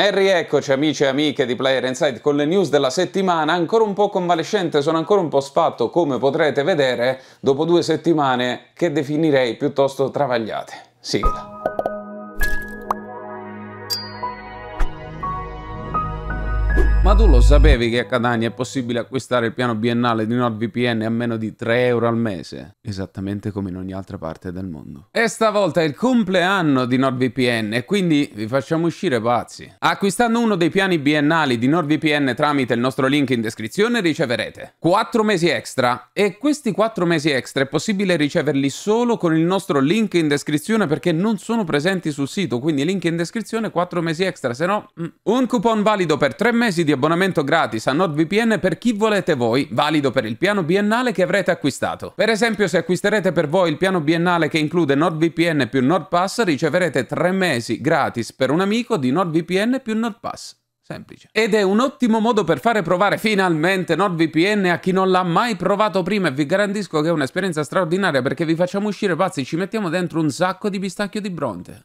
E eccoci amici e amiche di Player Inside con le news della settimana, ancora un po' convalescente, sono ancora un po' sfatto come potrete vedere dopo due settimane che definirei piuttosto travagliate. Sigla. Madu, lo sapevi che a Catania è possibile acquistare il piano biennale di NordVPN a meno di 3 euro al mese? Esattamente come in ogni altra parte del mondo. E stavolta è il compleanno di NordVPN e quindi vi facciamo uscire pazzi. Acquistando uno dei piani biennali di NordVPN tramite il nostro link in descrizione riceverete 4 mesi extra e questi 4 mesi extra è possibile riceverli solo con il nostro link in descrizione perché non sono presenti sul sito, quindi link in descrizione 4 mesi extra, se no... Mm, un coupon valido per 3 mesi di abbonamento abbonamento gratis a NordVPN per chi volete voi, valido per il piano biennale che avrete acquistato. Per esempio, se acquisterete per voi il piano biennale che include NordVPN più NordPass, riceverete 3 mesi gratis per un amico di NordVPN più NordPass. Semplice. Ed è un ottimo modo per fare provare finalmente NordVPN a chi non l'ha mai provato prima e vi garantisco che è un'esperienza straordinaria perché vi facciamo uscire pazzi, ci mettiamo dentro un sacco di pistacchio di bronte.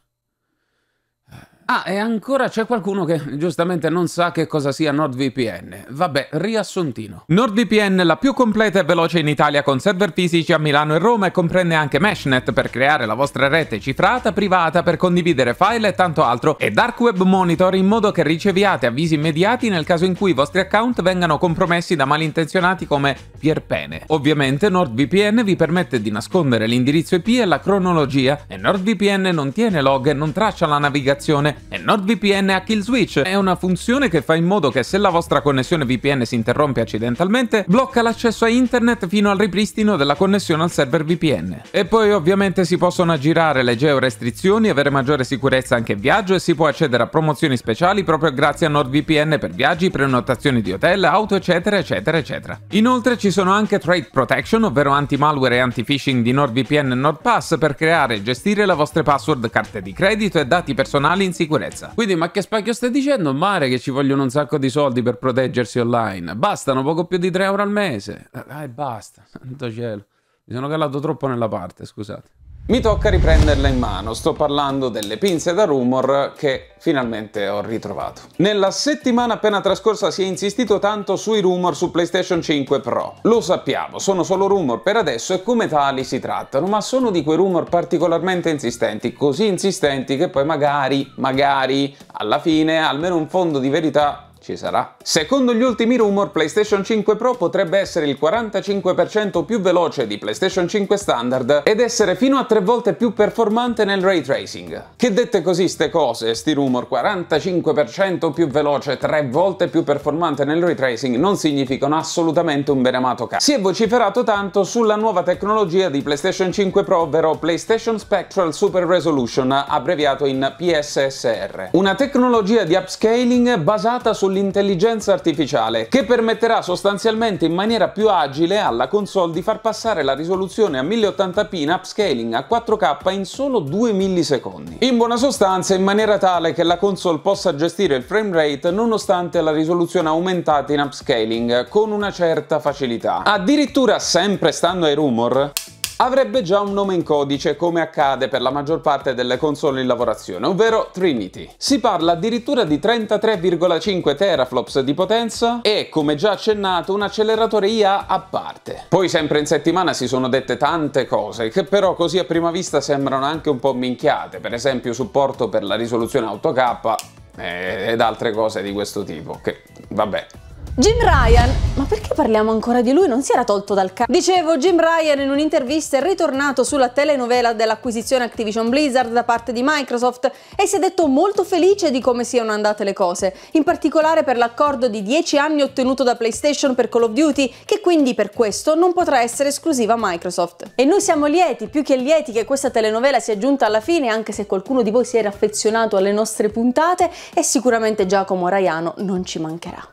Ah, e ancora c'è qualcuno che giustamente non sa che cosa sia NordVPN. Vabbè, riassuntino. NordVPN è la più completa e veloce in Italia con server fisici a Milano e Roma e comprende anche Meshnet per creare la vostra rete cifrata, privata, per condividere file e tanto altro, e Dark Web Monitor in modo che riceviate avvisi immediati nel caso in cui i vostri account vengano compromessi da malintenzionati come Pierpene. Ovviamente NordVPN vi permette di nascondere l'indirizzo IP e la cronologia, e NordVPN non tiene log e non traccia la navigazione e NordVPN a Switch. È una funzione che fa in modo che se la vostra connessione VPN si interrompe accidentalmente, blocca l'accesso a internet fino al ripristino della connessione al server VPN. E poi ovviamente si possono aggirare le georestrizioni, avere maggiore sicurezza anche in viaggio e si può accedere a promozioni speciali proprio grazie a NordVPN per viaggi, prenotazioni di hotel, auto eccetera eccetera eccetera. Inoltre ci sono anche Trade Protection, ovvero anti-malware e anti-phishing di NordVPN e NordPass per creare e gestire le vostre password, carte di credito e dati personali in sicurezza sicurezza. Quindi ma che spacchio stai dicendo? Mare che ci vogliono un sacco di soldi per proteggersi online. Bastano poco più di 3 euro al mese. Eh, dai, basta. Santo cielo. Mi sono calato troppo nella parte, scusate. Mi tocca riprenderla in mano, sto parlando delle pinze da rumor che finalmente ho ritrovato. Nella settimana appena trascorsa si è insistito tanto sui rumor su PlayStation 5 Pro. Lo sappiamo, sono solo rumor per adesso e come tali si trattano, ma sono di quei rumor particolarmente insistenti, così insistenti che poi magari, magari, alla fine, almeno un fondo di verità ci sarà. Secondo gli ultimi rumor, PlayStation 5 Pro potrebbe essere il 45% più veloce di PlayStation 5 standard ed essere fino a tre volte più performante nel ray tracing. Che dette così ste cose, sti rumor 45% più veloce, tre volte più performante nel ray tracing non significano assolutamente un bene amato cazzo. Si è vociferato tanto sulla nuova tecnologia di PlayStation 5 Pro, ovvero PlayStation Spectral Super Resolution, abbreviato in PSSR. Una tecnologia di upscaling basata sul sull'intelligenza artificiale, che permetterà sostanzialmente in maniera più agile alla console di far passare la risoluzione a 1080p in upscaling a 4K in solo 2 millisecondi. In buona sostanza, in maniera tale che la console possa gestire il frame rate nonostante la risoluzione aumentata in upscaling, con una certa facilità. Addirittura, sempre stando ai rumor, avrebbe già un nome in codice come accade per la maggior parte delle console in lavorazione, ovvero Trinity. Si parla addirittura di 33,5 teraflops di potenza e, come già accennato, un acceleratore IA a parte. Poi sempre in settimana si sono dette tante cose, che però così a prima vista sembrano anche un po' minchiate, per esempio supporto per la risoluzione 8K eh, ed altre cose di questo tipo, che vabbè, Jim Ryan, ma perché parliamo ancora di lui? Non si era tolto dal caso. Dicevo, Jim Ryan in un'intervista è ritornato sulla telenovela dell'acquisizione Activision Blizzard da parte di Microsoft e si è detto molto felice di come siano andate le cose, in particolare per l'accordo di 10 anni ottenuto da PlayStation per Call of Duty, che quindi per questo non potrà essere esclusiva Microsoft. E noi siamo lieti, più che lieti, che questa telenovela sia giunta alla fine, anche se qualcuno di voi si era affezionato alle nostre puntate e sicuramente Giacomo Raiano non ci mancherà.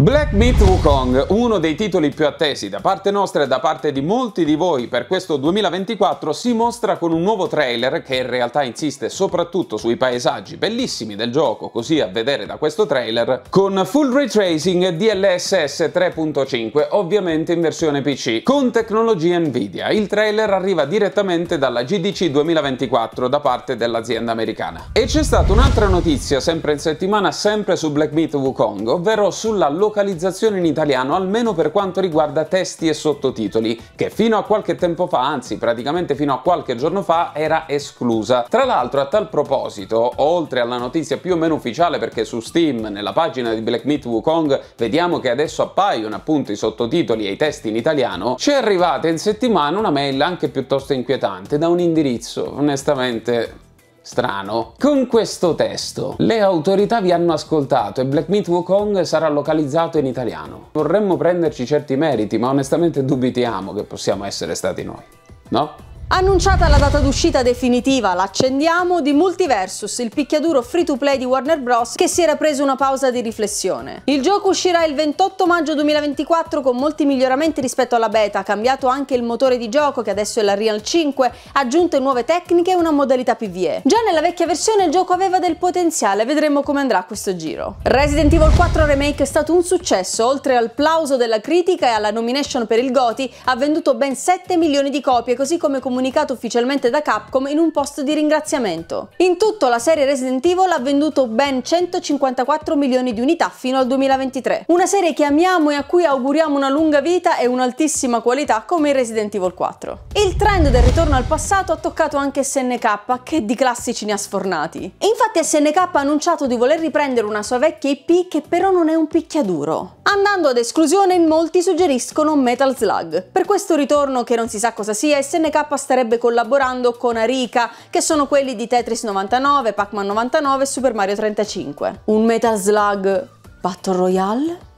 Black Beat Wukong, uno dei titoli più attesi da parte nostra e da parte di molti di voi per questo 2024, si mostra con un nuovo trailer che in realtà insiste soprattutto sui paesaggi bellissimi del gioco, così a vedere da questo trailer, con full Retracing DLSS 3.5, ovviamente in versione PC, con tecnologia Nvidia. Il trailer arriva direttamente dalla GDC 2024 da parte dell'azienda americana. E c'è stata un'altra notizia sempre in settimana, sempre su Black Beat Wukong, ovvero sulla localizzazione localizzazione in italiano, almeno per quanto riguarda testi e sottotitoli, che fino a qualche tempo fa, anzi praticamente fino a qualche giorno fa, era esclusa. Tra l'altro a tal proposito, oltre alla notizia più o meno ufficiale perché su Steam, nella pagina di Black Meat Wukong, vediamo che adesso appaiono appunto i sottotitoli e i testi in italiano, ci è arrivata in settimana una mail anche piuttosto inquietante da un indirizzo, onestamente strano. Con questo testo le autorità vi hanno ascoltato e Black Meat Wukong sarà localizzato in italiano. Vorremmo prenderci certi meriti, ma onestamente dubitiamo che possiamo essere stati noi. No? Annunciata la data d'uscita definitiva, l'accendiamo, di Multiversus, il picchiaduro free to play di Warner Bros. che si era preso una pausa di riflessione. Il gioco uscirà il 28 maggio 2024 con molti miglioramenti rispetto alla beta, cambiato anche il motore di gioco che adesso è la Real 5, aggiunte nuove tecniche e una modalità PvE. Già nella vecchia versione il gioco aveva del potenziale, vedremo come andrà questo giro. Resident Evil 4 Remake è stato un successo, oltre al plauso della critica e alla nomination per il GOTY, ha venduto ben 7 milioni di copie, così come comunità comunicato ufficialmente da Capcom in un post di ringraziamento. In tutto la serie Resident Evil ha venduto ben 154 milioni di unità fino al 2023. Una serie che amiamo e a cui auguriamo una lunga vita e un'altissima qualità come Resident Evil 4. Il trend del ritorno al passato ha toccato anche SNK che di classici ne ha sfornati. infatti SNK ha annunciato di voler riprendere una sua vecchia IP che però non è un picchiaduro. Andando ad esclusione molti suggeriscono Metal Slug. Per questo ritorno che non si sa cosa sia, SNK sta starebbe collaborando con Arika, che sono quelli di Tetris 99, Pac-Man 99 e Super Mario 35. Un Metal Slug Battle Royale?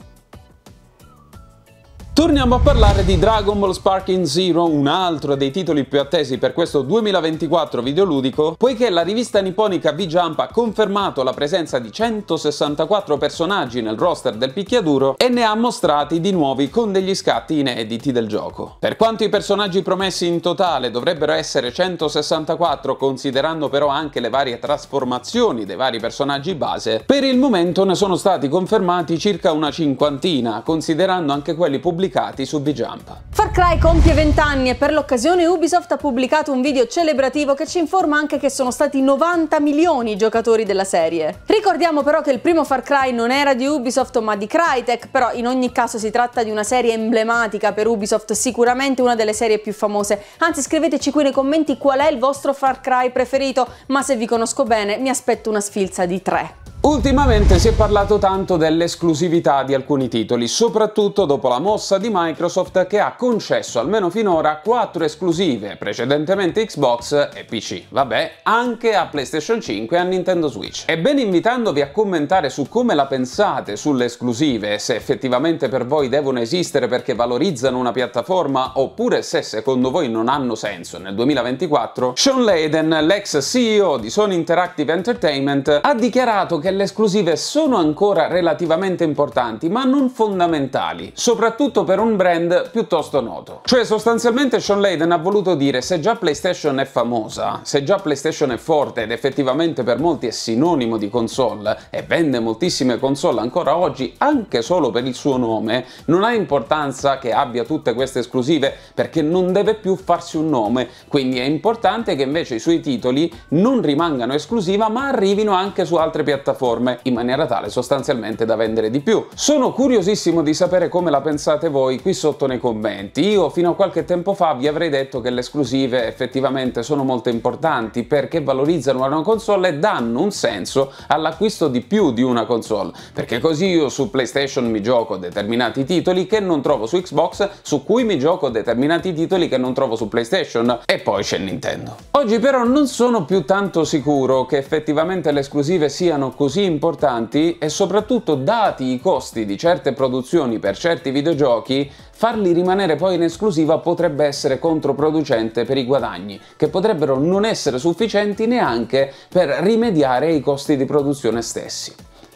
Torniamo a parlare di Dragon Ball Sparking Zero, un altro dei titoli più attesi per questo 2024 videoludico, poiché la rivista nipponica V-Jump ha confermato la presenza di 164 personaggi nel roster del picchiaduro e ne ha mostrati di nuovi con degli scatti inediti del gioco. Per quanto i personaggi promessi in totale dovrebbero essere 164, considerando però anche le varie trasformazioni dei vari personaggi base, per il momento ne sono stati confermati circa una cinquantina, considerando anche quelli pubblicati pubblicati su VJump. Far Cry compie 20 anni e per l'occasione Ubisoft ha pubblicato un video celebrativo che ci informa anche che sono stati 90 milioni i giocatori della serie. Ricordiamo però che il primo Far Cry non era di Ubisoft ma di Crytek, però in ogni caso si tratta di una serie emblematica per Ubisoft, sicuramente una delle serie più famose. Anzi scriveteci qui nei commenti qual è il vostro Far Cry preferito, ma se vi conosco bene mi aspetto una sfilza di 3. Ultimamente si è parlato tanto dell'esclusività di alcuni titoli, soprattutto dopo la mossa di Microsoft che ha concesso almeno finora 4 esclusive, precedentemente Xbox e PC, vabbè, anche a PlayStation 5 e a Nintendo Switch. Ebbene invitandovi a commentare su come la pensate sulle esclusive, se effettivamente per voi devono esistere perché valorizzano una piattaforma oppure se secondo voi non hanno senso nel 2024, Sean Layden, l'ex CEO di Sony Interactive Entertainment, ha dichiarato che le esclusive sono ancora relativamente importanti, ma non fondamentali, soprattutto per un brand piuttosto noto. Cioè sostanzialmente Sean Layden ha voluto dire se già PlayStation è famosa, se già PlayStation è forte ed effettivamente per molti è sinonimo di console e vende moltissime console ancora oggi anche solo per il suo nome, non ha importanza che abbia tutte queste esclusive perché non deve più farsi un nome, quindi è importante che invece i suoi titoli non rimangano esclusiva ma arrivino anche su altre piattaforme piattaforme in maniera tale sostanzialmente da vendere di più. Sono curiosissimo di sapere come la pensate voi qui sotto nei commenti. Io fino a qualche tempo fa vi avrei detto che le esclusive effettivamente sono molto importanti perché valorizzano una console e danno un senso all'acquisto di più di una console, perché così io su PlayStation mi gioco determinati titoli che non trovo su Xbox, su cui mi gioco determinati titoli che non trovo su PlayStation e poi c'è Nintendo. Oggi però non sono più tanto sicuro che effettivamente le esclusive siano così così importanti e soprattutto dati i costi di certe produzioni per certi videogiochi, farli rimanere poi in esclusiva potrebbe essere controproducente per i guadagni, che potrebbero non essere sufficienti neanche per rimediare i costi di produzione stessi.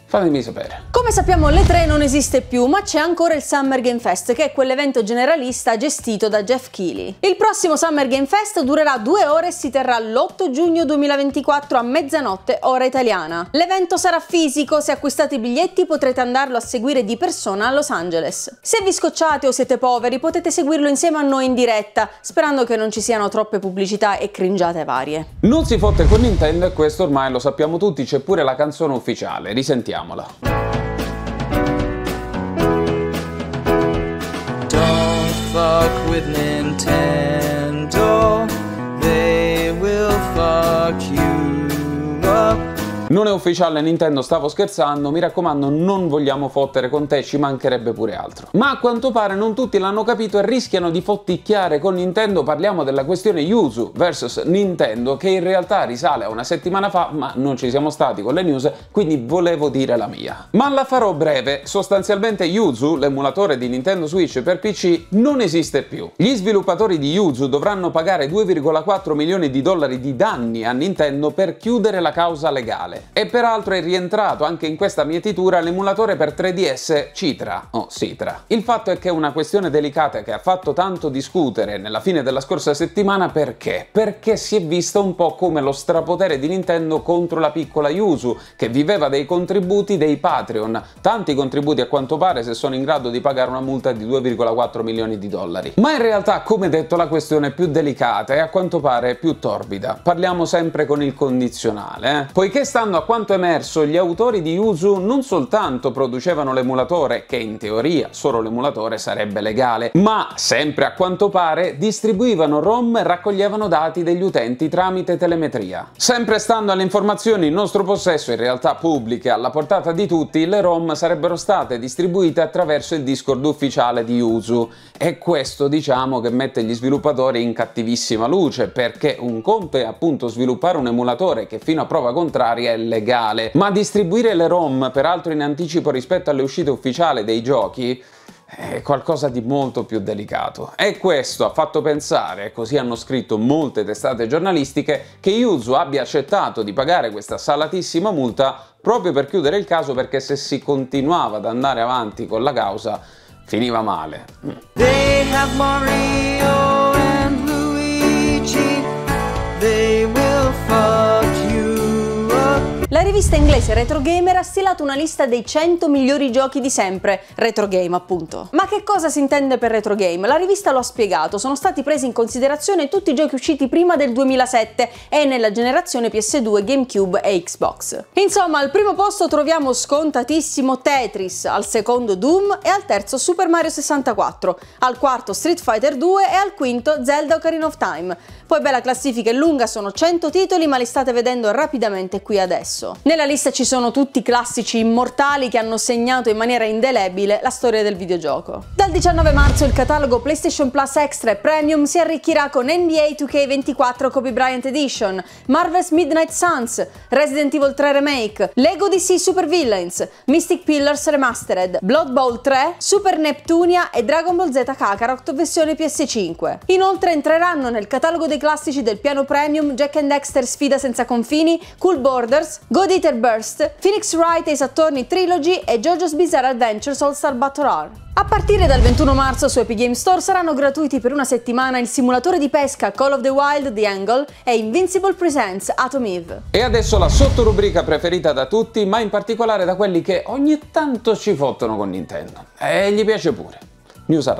Fatemi sapere. Come sappiamo le 3 non esiste più, ma c'è ancora il Summer Game Fest, che è quell'evento generalista gestito da Jeff Keighley. Il prossimo Summer Game Fest durerà due ore e si terrà l'8 giugno 2024 a mezzanotte ora italiana. L'evento sarà fisico, se acquistate i biglietti potrete andarlo a seguire di persona a Los Angeles. Se vi scocciate o siete poveri potete seguirlo insieme a noi in diretta, sperando che non ci siano troppe pubblicità e cringiate varie. Non si fotte con Nintendo e questo ormai lo sappiamo tutti, c'è pure la canzone ufficiale, risentiamo. Don't fuck with Nintendo. Non è ufficiale Nintendo, stavo scherzando, mi raccomando non vogliamo fottere con te, ci mancherebbe pure altro. Ma a quanto pare non tutti l'hanno capito e rischiano di fotticchiare con Nintendo, parliamo della questione Yuzu vs Nintendo che in realtà risale a una settimana fa ma non ci siamo stati con le news quindi volevo dire la mia. Ma la farò breve, sostanzialmente Yuzu, l'emulatore di Nintendo Switch per PC, non esiste più. Gli sviluppatori di Yuzu dovranno pagare 2,4 milioni di dollari di danni a Nintendo per chiudere la causa legale particolare. E peraltro è rientrato anche in questa mietitura l'emulatore per 3DS Citra, o Citra. Il fatto è che è una questione delicata che ha fatto tanto discutere nella fine della scorsa settimana perché? Perché si è vista un po' come lo strapotere di Nintendo contro la piccola Yuzu, che viveva dei contributi dei Patreon, tanti contributi a quanto pare se sono in grado di pagare una multa di 2,4 milioni di dollari. Ma in realtà, come detto, la questione è più delicata e a quanto pare più torbida. Parliamo sempre con il condizionale. Eh? Poiché stanno Stando a quanto emerso, gli autori di Yuzu non soltanto producevano l'emulatore, che in teoria solo l'emulatore sarebbe legale, ma, sempre a quanto pare, distribuivano ROM e raccoglievano dati degli utenti tramite telemetria. Sempre stando alle informazioni in nostro possesso, in realtà pubbliche, alla portata di tutti, le ROM sarebbero state distribuite attraverso il Discord ufficiale di Yuzu, e questo diciamo che mette gli sviluppatori in cattivissima luce, perché un conto è appunto sviluppare un emulatore che fino a prova contraria è legale, ma distribuire le ROM peraltro in anticipo rispetto alle uscite ufficiali dei giochi è qualcosa di molto più delicato. E questo ha fatto pensare, così hanno scritto molte testate giornalistiche, che Yuzu abbia accettato di pagare questa salatissima multa proprio per chiudere il caso perché se si continuava ad andare avanti con la causa finiva male. They rivista inglese Retrogamer ha stilato una lista dei 100 migliori giochi di sempre, Retrogame appunto. Ma che cosa si intende per Retrogame? La rivista lo ha spiegato, sono stati presi in considerazione tutti i giochi usciti prima del 2007 e nella generazione PS2, GameCube e Xbox. Insomma, al primo posto troviamo scontatissimo Tetris, al secondo Doom e al terzo Super Mario 64, al quarto Street Fighter 2 e al quinto Zelda Ocarina of Time. Poi beh la classifica è lunga, sono 100 titoli ma li state vedendo rapidamente qui adesso. Nella lista ci sono tutti i classici immortali che hanno segnato in maniera indelebile la storia del videogioco. Dal 19 marzo il catalogo PlayStation Plus Extra e Premium si arricchirà con NBA 2K24 Kobe Bryant Edition, Marvel's Midnight Suns, Resident Evil 3 Remake, Lego DC Super Villains, Mystic Pillars Remastered, Blood Bowl 3, Super Neptunia e Dragon Ball Z Kakarot versione PS5. Inoltre entreranno nel catalogo dei dei classici del piano premium, Jack and Dexter sfida senza confini, Cool Borders, God Eater Burst, Phoenix Wright e i Sattorni Trilogy e JoJo's Bizarre Adventures All Star Battle R. A partire dal 21 marzo su Epic Game Store saranno gratuiti per una settimana il simulatore di pesca Call of the Wild The Angle e Invincible Presents Atom Eve. E adesso la sottorubrica preferita da tutti, ma in particolare da quelli che ogni tanto ci fottono con Nintendo. E gli piace pure. News a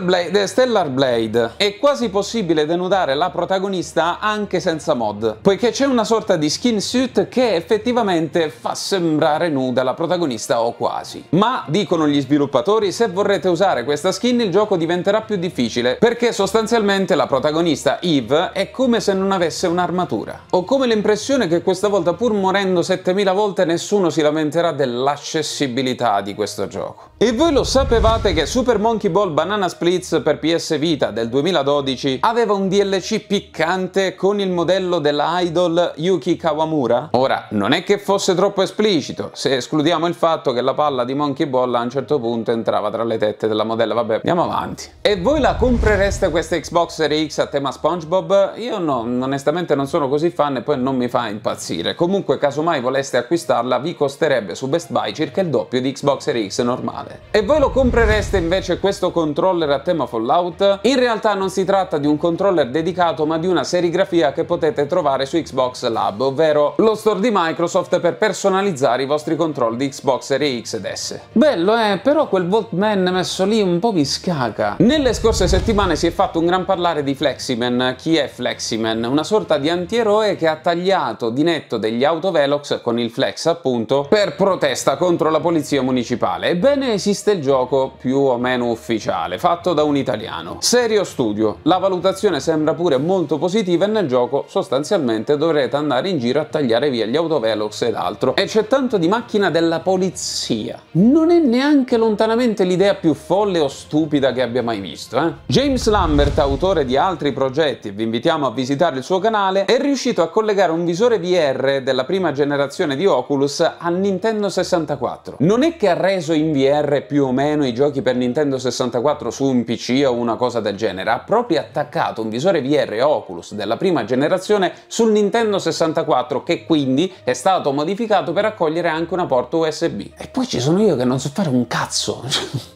Blade, eh, Stellar Blade. È quasi possibile denudare la protagonista anche senza mod, poiché c'è una sorta di skin suit che effettivamente fa sembrare nuda la protagonista o quasi. Ma, dicono gli sviluppatori, se vorrete usare questa skin il gioco diventerà più difficile, perché sostanzialmente la protagonista Eve è come se non avesse un'armatura. Ho come l'impressione che questa volta pur morendo 7000 volte nessuno si lamenterà dell'accessibilità di questo gioco. E voi lo sapevate che Super Monkey Ball Banana Banana Splits per PS Vita del 2012 aveva un DLC piccante con il modello della idol Yuki Kawamura? Ora, non è che fosse troppo esplicito, se escludiamo il fatto che la palla di Monkey Ball a un certo punto entrava tra le tette della modella, vabbè, andiamo avanti. E voi la comprereste questa Xbox Series X a tema SpongeBob? Io no, onestamente non sono così fan e poi non mi fa impazzire. Comunque, casomai voleste acquistarla, vi costerebbe su Best Buy circa il doppio di Xbox Series X normale. E voi lo comprereste invece questo con controller a tema Fallout. In realtà non si tratta di un controller dedicato ma di una serigrafia che potete trovare su Xbox Lab, ovvero lo store di Microsoft per personalizzare i vostri controlli di Xbox Series X ed S. Bello eh, però quel Voltman messo lì un po' mi scaca. Nelle scorse settimane si è fatto un gran parlare di Fleximan. Chi è Fleximan? Una sorta di antieroe che ha tagliato di netto degli autovelox con il flex appunto per protesta contro la polizia municipale. Ebbene esiste il gioco più o meno ufficiale mondiale fatto da un italiano. Serio studio, la valutazione sembra pure molto positiva e nel gioco sostanzialmente dovrete andare in giro a tagliare via gli autovelox ed altro. E c'è tanto di macchina della polizia. Non è neanche lontanamente l'idea più folle o stupida che abbia mai visto, eh? James Lambert, autore di altri progetti, vi invitiamo a visitare il suo canale, è riuscito a collegare un visore VR della prima generazione di Oculus a Nintendo 64. Non è che ha reso in VR più o meno i giochi per Nintendo 64 64 su un PC o una cosa del genere, ha proprio attaccato un visore VR Oculus della prima generazione sul Nintendo 64 che quindi è stato modificato per accogliere anche una porta USB. E poi ci sono io che non so fare un cazzo.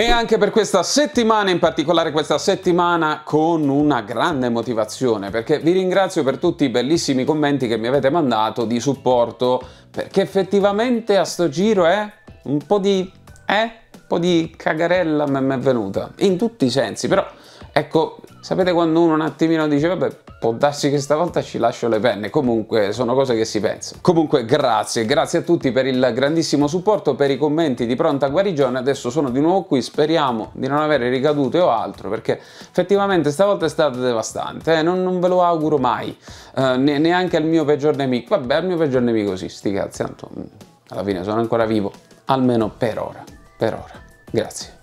E anche per questa settimana, in particolare questa settimana, con una grande motivazione, perché vi ringrazio per tutti i bellissimi commenti che mi avete mandato di supporto, perché effettivamente a sto giro è eh, un po' di... eh? Un po' di cagarella mi è venuta, in tutti i sensi, però ecco, sapete quando uno un attimino dice, vabbè, Può darsi che stavolta ci lascio le penne, comunque sono cose che si pensano. Comunque grazie, grazie a tutti per il grandissimo supporto, per i commenti di pronta guarigione, adesso sono di nuovo qui, speriamo di non avere ricadute o altro, perché effettivamente stavolta è stata devastante, eh? non, non, ve lo auguro mai, eh, neanche al mio peggior nemico, vabbè al mio peggior nemico sì, sti cazzi, tanto mm, alla fine sono ancora vivo, almeno per ora, per ora. Grazie.